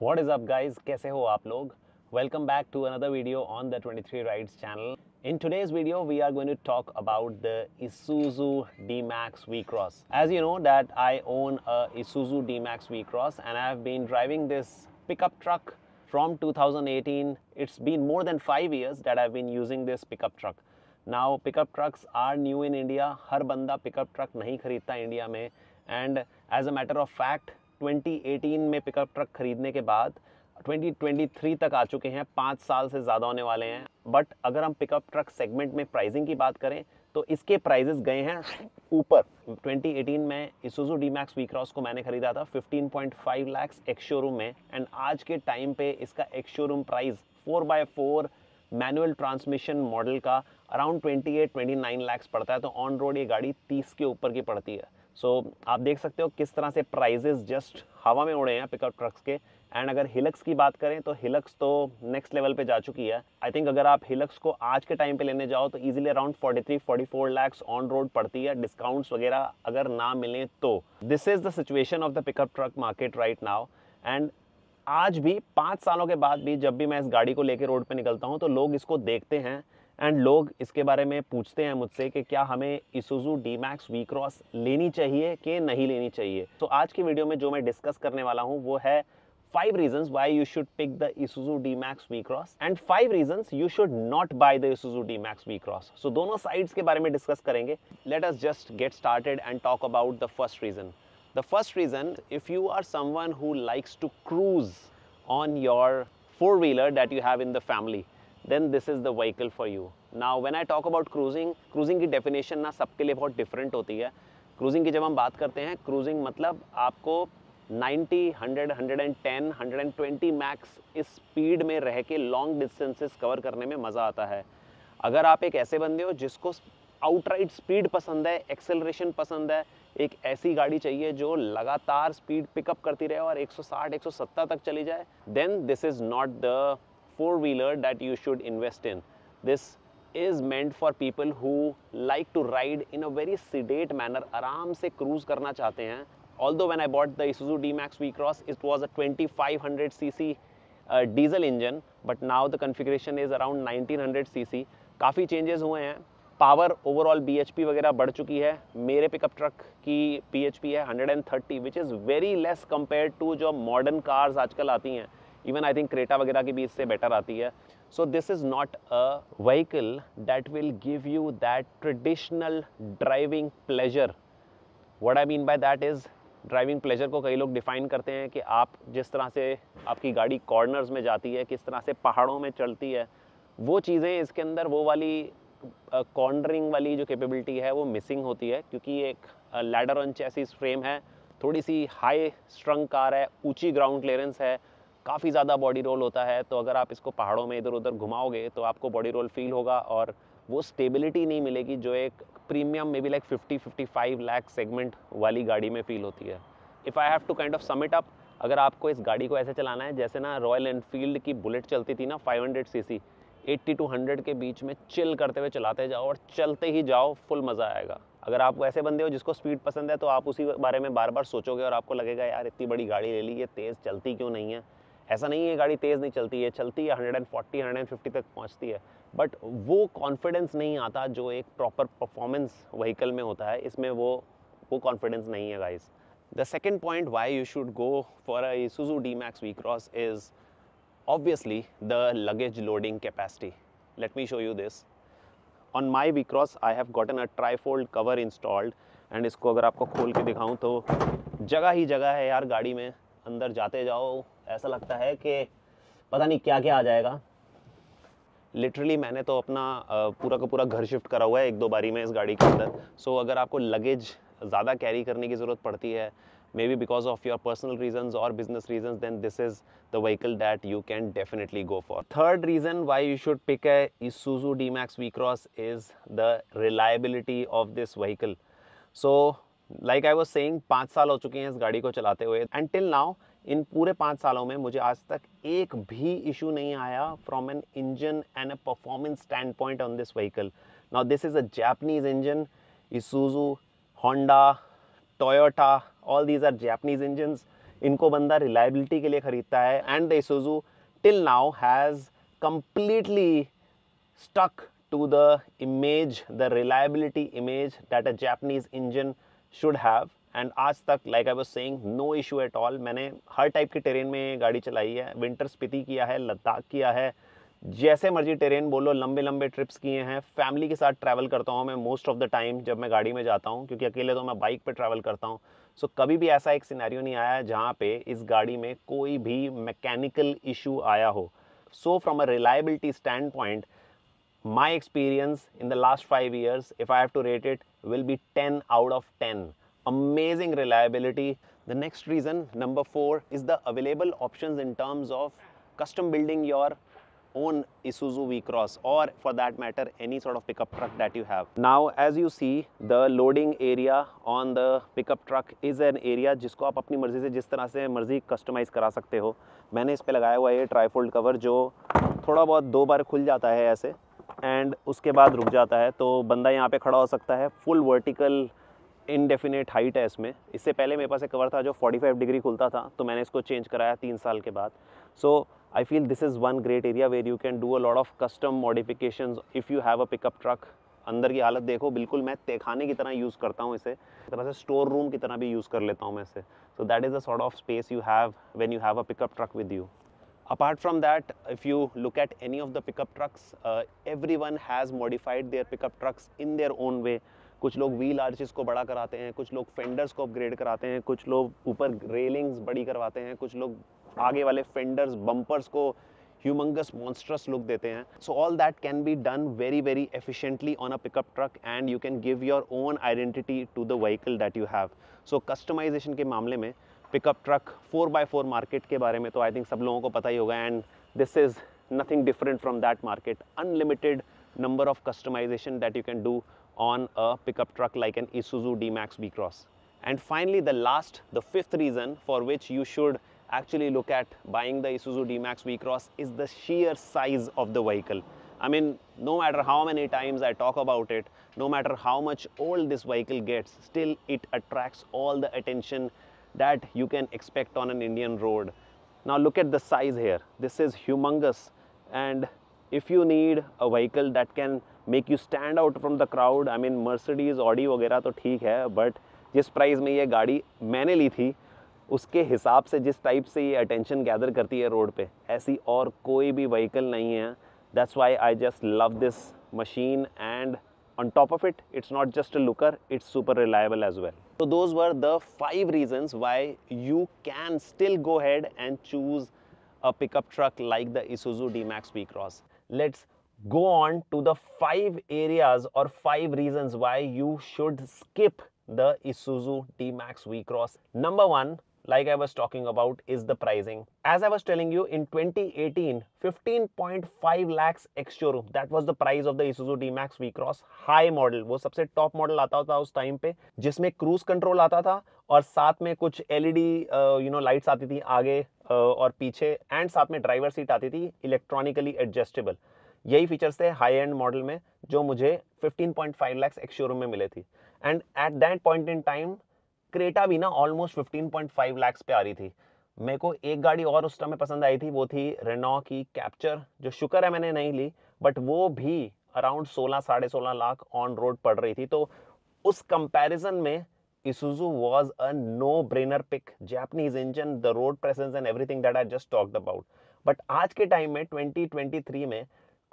What is up guys? Kaise ho aap log? Welcome back to another video on the 23 Rides channel. In today's video, we are going to talk about the Isuzu D-Max V-Cross. As you know that I own a Isuzu D-Max V-Cross and I have been driving this pickup truck from 2018. It's been more than five years that I've been using this pickup truck. Now pickup trucks are new in India. Har banda pickup truck nahi खरीदता India में and as a matter of fact 2018 में pickup truck खरीदने के बाद 2023 तक आ चुके हैं पाँच साल से ज़्यादा होने वाले हैं बट अगर हम पिकअप ट्रक सेगमेंट में प्राइसिंग की बात करें तो इसके प्राइजेस गए हैं ऊपर 2018 में Isuzu D Max V Cross को मैंने खरीदा था 15.5 लैक्स एक्स शोरूम में एंड आज के टाइम पे इसका ex showroom price four by four manual transmission model का अराउंड 28-29 लाख पड़ता है तो ऑन रोड ये गाड़ी 30 के ऊपर की पड़ती है सो so, आप देख सकते हो किस तरह से प्राइजेस जस्ट हवा में उड़े हैं पिकअप ट्रक्स के एंड अगर हिलक्स की बात करें तो हिलक्स तो नेक्स्ट लेवल पे जा चुकी है आई थिंक अगर आप हिलक्स को आज के टाइम पे लेने जाओ तो easily around 43 44 lakhs on road पड़ती है डिस्काउंट्स वगैरह अगर ना मिलें तो this is the situation of the pickup truck market right now and आज भी पाँच सालों के बाद भी जब भी मैं इस गाड़ी को लेकर रोड पर निकलता हूँ तो लोग इसको देखते हैं एंड लोग इसके बारे में पूछते हैं मुझसे कि क्या हमें Isuzu D Max V Cross लेनी चाहिए कि नहीं लेनी चाहिए तो आज की वीडियो में जो मैं डिस्कस करने वाला हूँ वो है five reason why you should pick the Isuzu D Max V Cross and five reason you should not buy the Isuzu D Max V Cross so दोनों साइड्स के बारे में डिस्कस करेंगे let us just get started and talk about the first reason the first reason if you are someone who likes to cruise on your four wheeler that you have in the family then this is the vehicle for you now when I talk about cruising cruising की definition ना सबके लिए बहुत different होती है cruising की जब हम बात करते हैं क्रूजिंग मतलब आपको 90, 100, 110, 120 मैक्स इस स्पीड में रह के लॉन्ग डिस्टेंसेस कवर करने में मज़ा आता है अगर आप एक ऐसे बंदे हो जिसको आउटराइट स्पीड पसंद है एक्सेलरेशन पसंद है एक ऐसी गाड़ी चाहिए जो लगातार स्पीड पिकअप करती रहे और 160, 170 तक चली जाए then this is not the four-wheeler that you should invest in. This is meant for people who like to ride in a very sedate manner, आराम से cruise करना चाहते हैं Although when I bought the Isuzu D-Max V-Cross, it was a 2500cc uh, diesel engine, but now the configuration is around 1900cc. काफ़ी changes हुए हैं power overall B वगैरह बढ़ चुकी है मेरे पिकअप ट्रक की पी है 130 which is very less compare to जो मॉडर्न कार्स आजकल आती हैं इवन आई थिंक क्रेटा वगैरह की भी इससे बेटर आती है so this is not a vehicle that will give you that traditional driving pleasure what I mean by that is driving pleasure को कई लोग डिफाइन करते हैं कि आप जिस तरह से आपकी गाड़ी कॉर्नर्स में जाती है किस तरह से पहाड़ों में चलती है वो चीज़ें इसके अंदर वो वाली कॉर्नरिंग uh, वाली जो कैपेबिलिटी है वो मिसिंग होती है क्योंकि एक लैडर ऑन चेसिस फ्रेम है थोड़ी सी हाई स्ट्रंग कार है ऊंची ग्राउंड क्लियरेंस है काफ़ी ज़्यादा बॉडी रोल होता है तो अगर आप इसको पहाड़ों में इधर उधर घुमाओगे तो आपको बॉडी रोल फील होगा और वो स्टेबिलिटी नहीं मिलेगी जो एक प्रीमियम मे बी लाइक 50 55 लाख सेगमेंट वाली गाड़ी में फील होती है if I have to kind of sum it up अगर आपको इस गाड़ी को ऐसे चलाना है जैसे ना रॉयल एनफील्ड की बुलेट चलती थी ना 500 सी एट्टी टू हंड्रेड के बीच में चिल करते हुए चलाते जाओ और चलते ही जाओ फुल मज़ा आएगा अगर आप ऐसे बंदे हो जिसको स्पीड पसंद है तो आप उसी बारे में बार बार सोचोगे और आपको लगेगा यार इतनी बड़ी गाड़ी ले ली ये तेज़ चलती क्यों नहीं है ऐसा नहीं है गाड़ी तेज़ नहीं चलती है चलती है एंड फिफ्टी तक पहुँचती है बट वो कॉन्फिडेंस नहीं आता जो एक प्रॉपर परफॉर्मेंस व्हीकल में होता है इसमें वो वो कॉन्फिडेंस नहीं है guys the second point why you should go for Isuzu D Max V Cross is obviously the luggage loading capacity let me show you this on my V Cross I have gotten a trifold cover installed and इसको अगर आपको खोल के दिखाऊँ तो जगह ही जगह है यार गाड़ी में अंदर जाते जाओ ऐसा लगता है कि पता नहीं क्या क्या आ जाएगा लिटरली मैंने तो अपना पूरा का पूरा घर शिफ्ट करा हुआ है एक दो बारी में इस गाड़ी के अंदर सो अगर आपको लगेज ज़्यादा कैरी करने की ज़रूरत पड़ती है may be because of your personal reasons और business reasons then this is the vehicle that you can definitely go for third reason why you should pick a isuzu D Max V Cross is the reliability of this vehicle so like I was saying पाँच साल हो चुके हैं इस गाड़ी को चलाते हुए एंड टिल नाउ इन पूरे पाँच सालों में मुझे आज तक एक भी इशू नहीं आया from an engine and a performance standpoint on this vehicle now this is a Japanese engine Isuzu Honda Toyota all these are Japanese engine इनको बंदा रिलायबिलिटी के लिए ख़रीदता है and the Isuzu till now has completely stuck to the image the reliability image that a Japanese engine should have and आज तक like I was saying no issue at all मैंने हर टाइप के train में गाड़ी चलाई है winter Spiti किया है लद्दाख किया है जैसे मर्जी ट्रेन बोलो लंबे लंबे ट्रिप्स किए हैं फैमिली के साथ ट्रैवल करता हूँ मैं मोस्ट ऑफ द टाइम जब मैं गाड़ी में जाता हूँ क्योंकि अकेले तो मैं बाइक पर ट्रैवल करता हूँ सो so, कभी भी ऐसा एक सिनेरियो नहीं आया जहाँ पे इस गाड़ी में कोई भी मैकेनिकल इशू आया हो so from a reliability standpoint my experience in the last five years if I have to rate it will be ten out of ten amazing reliability. The next reason, number 4 is the available options in terms of custom building your own Isuzu V-Cross or for that matter any sort of pickup truck that you have. Now as you see the loading area on the pickup truck is an area jisko aap apni marzi se jis tarah se marzi customize kara sakte ho maine is pe lagaya hua hai ye trifold cover jo thoda bahut do bar khul jata hai aise and उसके बाद रुक जाता है तो बंदा यहाँ पे खड़ा हो सकता है फुल वर्टिकल इनडेफिनेट हाइट है इसमें इससे पहले मेरे पास एक कवर था जो 45 डिग्री खुलता था तो मैंने इसको चेंज कराया तीन साल के बाद so I feel this is one great area where you can do a lot of custom modification if you have a pickup truck अंदर की हालत देखो बिल्कुल मैं तेखाने की तरह यूज़ करता हूँ इसे तरह से स्टोर रूम की तरह भी यूज़ कर लेता हूँ मैं इसे so that is the sort of space you have when you have a pickup truck with you apart from that if you look at any of the pickup trucks every one has modified their pickup trucks in their own way कुछ लोग wheel Archies को बड़ा कराते हैं कुछ लोग fenders को upgrade कराते हैं कुछ लोग ऊपर रेलिंग्स बड़ी करवाते हैं कुछ लोग आगे वाले फेंडर्स बम्पर्स को ह्यूमंगस मॉन्स्ट्रस लुक देते हैं so all that can be done very very efficiently on a pickup truck and you can give your own identity to the vehicle that you have so customization के मामले में pickup truck four by four market के बारे में तो I think सब लोगों को पता ही होगा and this is nothing different from that market unlimited number of customization that you can do on a pickup truck like an Isuzu D-Max B-Cross. And finally, the last, the fifth reason for which you should actually look at buying the Isuzu D-Max V-Cross is the sheer size of the vehicle. I mean, no matter how many times I talk about it, no matter how much old this vehicle gets, still it attracts all the attention that you can expect on an Indian road. Now look at the size here. This is humongous and if you need a vehicle that can make you stand out from the crowd I mean Mercedes Audi वगैरह तो ठीक है but जिस price में ये गाड़ी मैंने ली थी उसके हिसाब से जिस टाइप से ये अटेंशन गैदर करती है रोड पे ऐसी और कोई भी वहीकल नहीं है that's why I just love this machine and on top of it it's not just a looker it's super reliable as well तो those were the five reasons why you can still go ahead and choose a pickup truck like the Isuzu D Max V Cross let's go on to the five areas or five reasons why you should skip the Isuzu D-Max V-Cross. Number one, like I was talking about, is the pricing. As I was telling you, in 2018, 15.5 lakhs ex-showroom, that was the price of the Isuzu D-Max V-Cross high model. वो सबसे top model आता था उस time पे जिसमें cruise control आता था और साथ में कुछ एलईडी you know lights आती थी आगे uh, और पीछे and साथ में driver seat आती थी electronically adjustable. यही फीचर्स थे हाई एंड मॉडल में जो मुझे 15.5 लाख एक्स शोरूम में मिले थी and at that point in time Creta भी ना ऑलमोस्ट 15.5 लैक्स पे आ रही थी मेरे को एक गाड़ी और उस टाइम में पसंद आई थी वो थी रेनो की कैप्चर जो शुक्र है मैंने नहीं ली बट वो भी अराउंड सोलह साढ़े सोलह लाख ऑन रोड पड़ रही थी तो उस कंपैरिजन में Isuzu was a no-brainer pick. Japanese engine, the road presence and everything that I just talked about. But आज के टाइम में 2023 में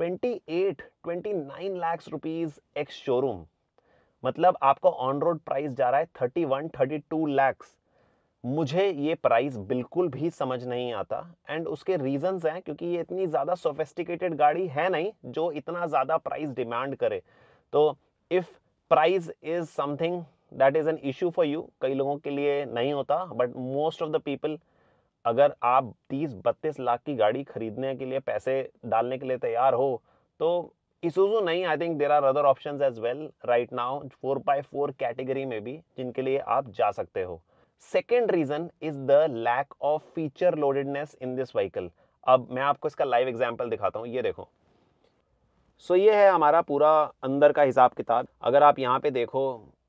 28, 29 लैक्स रुपीज़ एक्स शोरूम मतलब आपका ऑन रोड प्राइस जा रहा है thirty one thirty two lakhs मुझे ये प्राइस बिल्कुल भी समझ नहीं आता एंड उसके रीजंस हैं क्योंकि ये इतनी ज़्यादा सोफेस्टिकेटेड गाड़ी है नहीं जो इतना ज़्यादा प्राइस डिमांड करे तो if price is something that is an issue for you कई लोगों के लिए नहीं होता but most of the people अगर आप तीस बत्तीस लाख की गाड़ी खरीदने के लिए पैसे डालने के लिए तैयार हो तो Isuzu नहीं I think there are other option as well right now four by four category में भी जिनके लिए आप जा सकते हो second reason is the lack of feature loadedness in this vehicle अब मैं आपको इसका लाइव एग्जाम्पल दिखाता हूँ ये देखो सो so, ये है हमारा पूरा अंदर का हिसाब किताब अगर आप यहाँ पे देखो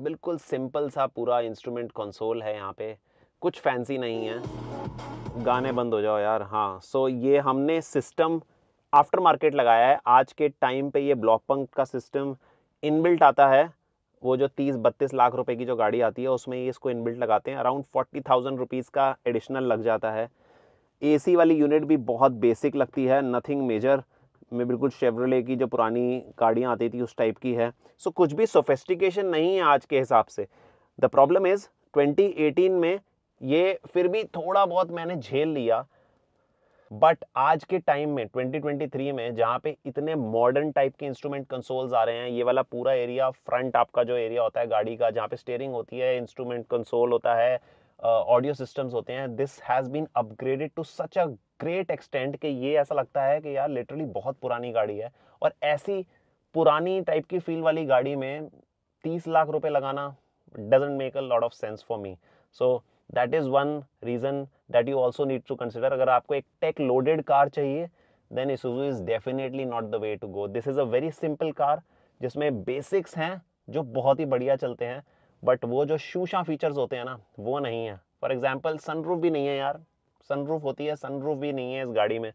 बिल्कुल सिंपल सा पूरा इंस्ट्रूमेंट कंसोल है यहाँ पे कुछ फैंसी नहीं है गाने बंद हो जाओ यार हाँ सो so, ये हमने सिस्टम आफ्टर मार्केट लगाया है आज के टाइम पे ये ब्लॉक पंक का सिस्टम इनबिल्ट आता है वो जो तीस बत्तीस लाख रुपए की जो गाड़ी आती है उसमें ये इसको इनबिल्ट लगाते हैं अराउंड फोर्टी थाउजेंड रुपीज़ का एडिशनल लग जाता है एसी वाली यूनिट भी बहुत बेसिक लगती है नथिंग मेजर में बिल्कुल शेवरले की जो पुरानी गाड़ियाँ आती थी उस टाइप की है सो कुछ भी सोफेस्टिकेशन नहीं है आज के हिसाब से द प्रॉब्लम इज़ ट्वेंटी में ये फिर भी थोड़ा बहुत मैंने झेल लिया बट आज के टाइम में 2023 में जहाँ पे इतने मॉडर्न टाइप के इंस्ट्रूमेंट कंसोल्स आ रहे हैं ये वाला पूरा एरिया फ्रंट आपका जो एरिया होता है गाड़ी का जहाँ पे स्टेयरिंग होती है इंस्ट्रूमेंट कंसोल होता है ऑडियो uh, सिस्टम्स होते हैं this has been upgraded to such a great extent कि ये ऐसा लगता है कि यार लिटरली बहुत पुरानी गाड़ी है और ऐसी पुरानी टाइप की फील वाली गाड़ी में तीस लाख रुपए लगाना doesn't make a lot of sense for me so that is one reason that you also need to consider अगर आपको एक टेक लोडेड कार चाहिए then Isuzu is definitely not the way to go this is a very simple car जिसमें basics हैं जो बहुत ही बढ़िया चलते हैं बट वो जो शूशा फीचर्स होते हैं ना वो नहीं है फॉर एग्जाम्पल सनरूफ भी नहीं है यार सनरूफ होती है सनरूफ भी नहीं है इस गाड़ी में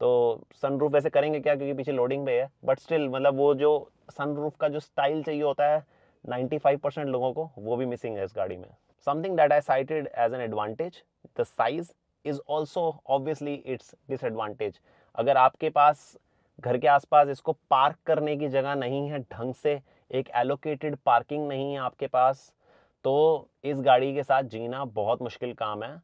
तो सनरूफ वैसे करेंगे क्या क्योंकि पीछे लोडिंग पे है बट स्टिल मतलब वो जो सनरूफ का जो स्टाइल चाहिए होता है 95 परसेंट लोगों को वो भी मिसिंग है इस गाड़ी में Something that I cited as an advantage, the size is also obviously its disadvantage. अगर आपके पास घर के आसपास इसको पार्क करने की जगह नहीं है ढंग से एक एलोकेटेड पार्किंग नहीं है आपके पास तो इस गाड़ी के साथ जीना बहुत मुश्किल काम है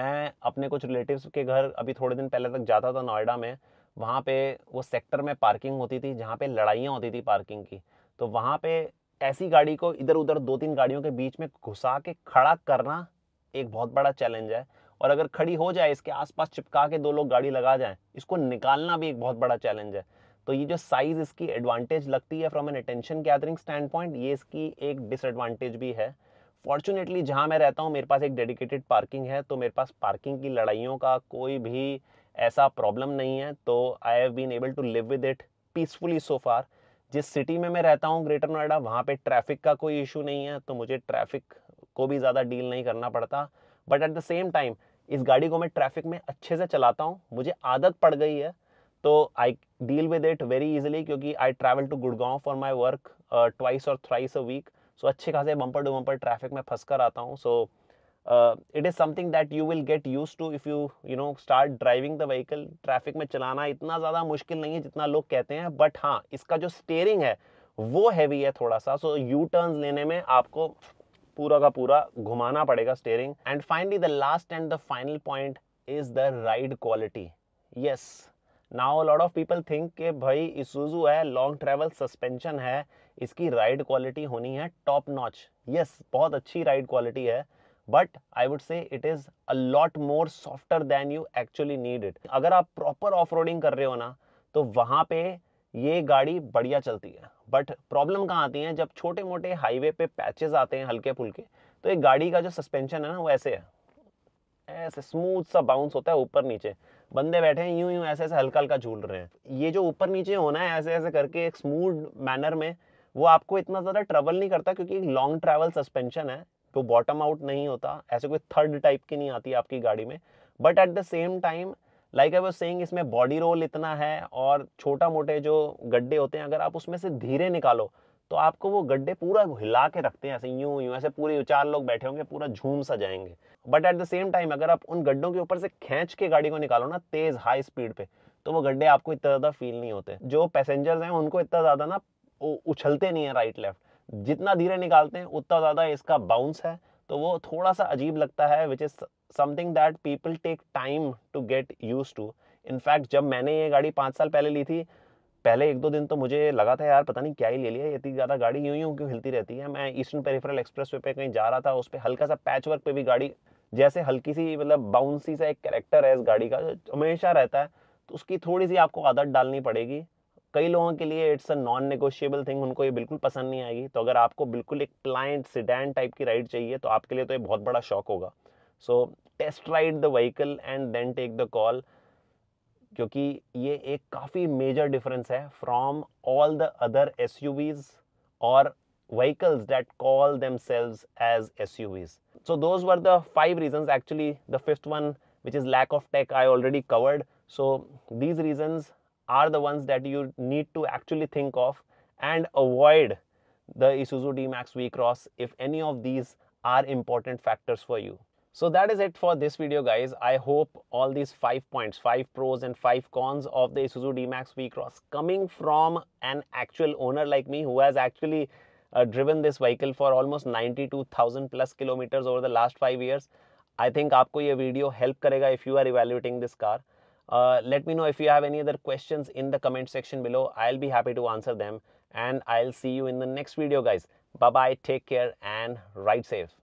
मैं अपने कुछ रिलेटिव्स के घर अभी थोड़े दिन पहले तक जाता था नोएडा में वहाँ पे वो सेक्टर में पार्किंग होती थी जहाँ पे लड़ाइयाँ होती थी पार्किंग की तो वहाँ पे ऐसी गाड़ी को इधर उधर दो तीन गाड़ियों के बीच में घुसा के खड़ा करना एक बहुत बड़ा चैलेंज है और अगर खड़ी हो जाए इसके आसपास चिपका के दो लोग गाड़ी लगा जाएं इसको निकालना भी एक बहुत बड़ा चैलेंज है तो ये जो साइज़ इसकी एडवांटेज लगती है from an attention gathering standpoint ये इसकी एक डिसएडवांटेज भी है फॉर्चुनेटली जहाँ मैं रहता हूँ मेरे पास एक डेडिकेटेड पार्किंग है तो मेरे पास पार्किंग की लड़ाइयों का कोई भी ऐसा प्रॉब्लम नहीं है तो I have been able to live with it peacefully so far जिस सिटी में मैं रहता हूँ ग्रेटर नोएडा वहाँ पे ट्रैफिक का कोई इशू नहीं है तो मुझे ट्रैफिक को भी ज़्यादा डील नहीं करना पड़ता but at the same time इस गाड़ी को मैं ट्रैफिक में अच्छे से चलाता हूँ मुझे आदत पड़ गई है तो I deal with it very easily क्योंकि I travel to Gurgaon for my work twice और थ्राइस अ वीक सो अच्छे खासे बम्पर टू बम्पर ट्रैफिक में फंस कर आता हूँ सो so, uh, it is something that you will get used to if you you know start driving the vehicle traffic में चलाना इतना ज़्यादा मुश्किल नहीं है जितना लोग कहते हैं but हाँ इसका जो steering है वो हैवी है थोड़ा सा सो यू टर्न लेने में आपको पूरा का पूरा घुमाना पड़ेगा steering and finally the last and the final point is the ride quality yes now lot of people think कि भाई इसुजू है लॉन्ग ट्रैवल सस्पेंशन है इसकी राइड क्वालिटी होनी है टॉप नॉच यस बहुत अच्छी राइड क्वालिटी है but I would say it is a lot more softer than you actually need it अगर आप प्रॉपर ऑफ कर रहे हो ना तो वहां पे ये गाड़ी बढ़िया चलती है बट प्रॉब्लम कहाँ आती है जब छोटे मोटे हाईवे पे पैचेस आते हैं हल्के फुल्के तो एक गाड़ी का जो सस्पेंशन है ना वो ऐसे है ऐसे स्मूथ सा बाउंस होता है ऊपर नीचे बंदे बैठे हैं यूं यूं ऐसे ऐसे हल्का हल्का झूल रहे हैं ये जो ऊपर नीचे होना है ऐसे ऐसे करके एक स्मूथ मैनर में वो आपको इतना ज़्यादा ट्रेवल नहीं करता क्योंकि एक लॉन्ग ट्रैवल सस्पेंशन है तो बॉटम आउट नहीं होता ऐसे कोई थर्ड टाइप की नहीं आती आपकी गाड़ी में but at the same time like I was saying इसमें बॉडी रोल इतना है और छोटा मोटे जो गड्ढे होते हैं अगर आप उसमें से धीरे निकालो तो आपको वो गड्ढे पूरा हिला के रखते हैं ऐसे यूं यूं ऐसे पूरे चार लोग बैठे होंगे पूरा झूम सा जाएंगे but at the same time अगर आप उन गड्ढों के ऊपर से खींच के गाड़ी को निकालो ना तेज हाई स्पीड पे तो वो गड्ढे आपको इतना ज़्यादा फील नहीं होते जो पैसेंजर्स हैं उनको इतना ज़्यादा ना उछलते नहीं है राइट लेफ्ट जितना धीरे निकालते हैं उतना ज़्यादा इसका बाउंस है तो वो थोड़ा सा अजीब लगता है which is something that people take time to get used to in fact जब मैंने ये गाड़ी पाँच साल पहले ली थी पहले एक दो दिन तो मुझे लगा था यार पता नहीं क्या ही ले लिया इतनी ज़्यादा गाड़ी यूं यूं क्यों हिलती रहती है मैं ईस्टर्न पेरिफेरल एक्सप्रेस वे पे कहीं जा रहा था उस पर हल्का सा पैच वर्क पर भी गाड़ी जैसे हल्की सी मतलब बाउंसी सा एक करेक्टर है इस गाड़ी का जो हमेशा रहता है तो उसकी थोड़ी सी आपको आदत डालनी पड़ेगी कई लोगों के लिए it's a non negotiable thing उनको ये बिल्कुल पसंद नहीं आएगी तो अगर आपको बिल्कुल एक प्लाइंट सिडैन टाइप की राइड चाहिए तो आपके लिए तो ये बहुत बड़ा शौक होगा so test ride the vehicle and then take the call क्योंकि ये एक काफ़ी मेजर डिफरेंस है from all the other S or vehicles that as S U Vs so those were the five reason actually the fifth one which is lack of tech I already covered so these reasons are the ones that you need to actually think of and avoid the Isuzu D-Max V-Cross if any of these are important factors for you. So that is it for this video guys. I hope all these 5 points, 5 pros and 5 cons of the Isuzu D-Max V-Cross coming from an actual owner like me who has actually uh, driven this vehicle for almost 92,000 plus kilometers over the last 5 years. I think आपको ये video help करेगा if you are evaluating this car. Uh, let me know if you have any other questions in the comment section below. I'll be happy to answer them. And I'll see you in the next video, guys. Bye-bye, take care, and ride safe.